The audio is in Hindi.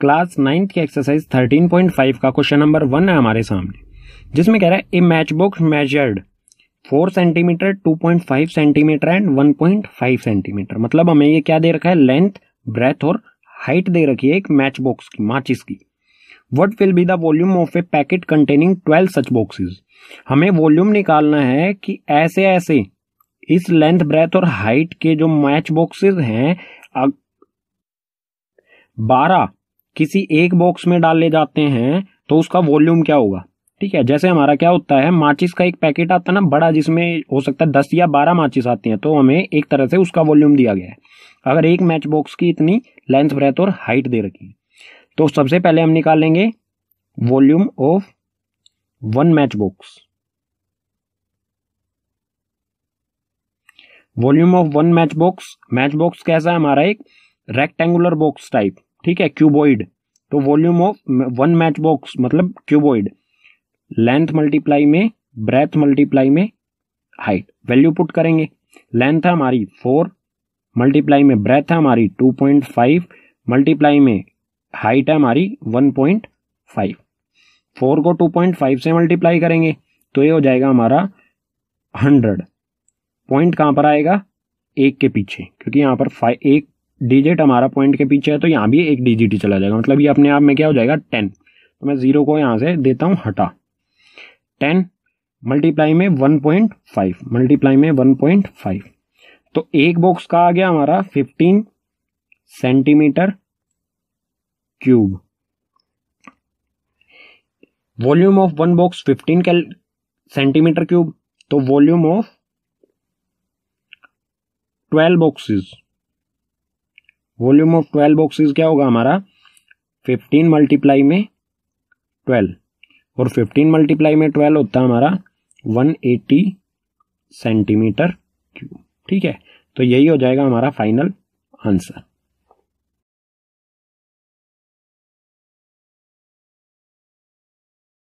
क्लास नाइन्थ की एक्सरसाइज 13.5 का क्वेश्चन नंबर वन है हमारे सामने जिसमें कह रहा है a match book measured four centimetre two point five centimetre and one point five centimetre मतलब हमें ये क्या दे रखा है लेंथ ब्रेथ और हाइट दे रखी है एक मैच बॉक्स की माचिस की what will be the volume of a packet containing twelve such boxes हमें वॉल्यूम निकालना है कि ऐसे ऐसे इस लेंथ ब्रेथ और हाइट के जो मैच बॉक्सेस हैं बारह किसी एक बॉक्स में डाल ले जाते हैं तो उसका वॉल्यूम क्या होगा ठीक है जैसे हमारा क्या होता है माचिस का एक पैकेट आता है ना बड़ा जिसमें हो सकता है दस या बारह माचिस आती हैं तो हमें एक तरह से उसका वॉल्यूम दिया गया है अगर एक मैच बॉक्स की इतनी लेंथ ब्रेथ और हाइट दे रखी है तो सबसे पहले हम निकालेंगे volume of one match box volume of one match box match box कैसा है हमारा एक रेक्टेंगुलर बॉक्स टाइप ठीक है क्यूबॉइड तो volume of one match box मतलब क्यूबॉइड लेंथ मल्टीप्लाई में ब्रेथ मल्टीप्लाई में हाइट वैल्यू पुट करेंगे लेंथ है हमारी फोर मल्टीप्लाई में ब्रेथ है हमारी टू पॉइंट फाइव मल्टीप्लाई में हाइट है हमारी वन पॉइंट फाइव फोर को टू पॉइंट फाइव से मल्टीप्लाई करेंगे तो ये हो जाएगा हमारा हंड्रेड पॉइंट कहाँ पर आएगा एक के पीछे क्योंकि यहाँ पर फाइव एक डिजिट हमारा पॉइंट के पीछे है तो यहाँ भी एक डिजिट ही चला जाएगा मतलब ये अपने आप में क्या हो जाएगा टेन तो मैं ज़ीरो को यहाँ से देता हूँ हटा टेन मल्टीप्लाई में वन पॉइंट फाइव मल्टीप्लाई में वन पॉइंट फाइव तो एक बॉक्स का आ गया हमारा fifteen centimetre cube volume of one box fifteen कैल सेंटीमीटर क्यूब तो volume of twelve boxes volume of twelve boxes क्या होगा हमारा फिफ्टीन मल्टीप्लाई में ट्वेल्व और फिफ्टीन मल्टीप्लाई में ट्वेल्व होता है हमारा वन एटी सेंटीमीटर क्यूब ठीक है तो यही हो जाएगा हमारा फाइनल आंसर